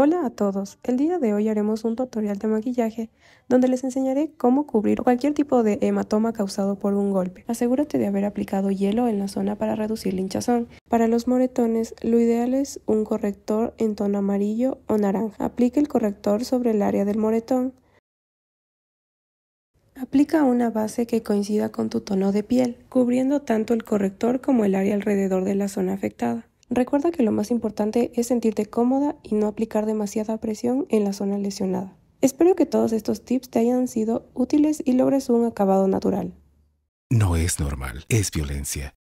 Hola a todos, el día de hoy haremos un tutorial de maquillaje donde les enseñaré cómo cubrir cualquier tipo de hematoma causado por un golpe. Asegúrate de haber aplicado hielo en la zona para reducir la hinchazón. Para los moretones, lo ideal es un corrector en tono amarillo o naranja. Aplique el corrector sobre el área del moretón. Aplica una base que coincida con tu tono de piel, cubriendo tanto el corrector como el área alrededor de la zona afectada. Recuerda que lo más importante es sentirte cómoda y no aplicar demasiada presión en la zona lesionada. Espero que todos estos tips te hayan sido útiles y logres un acabado natural. No es normal, es violencia.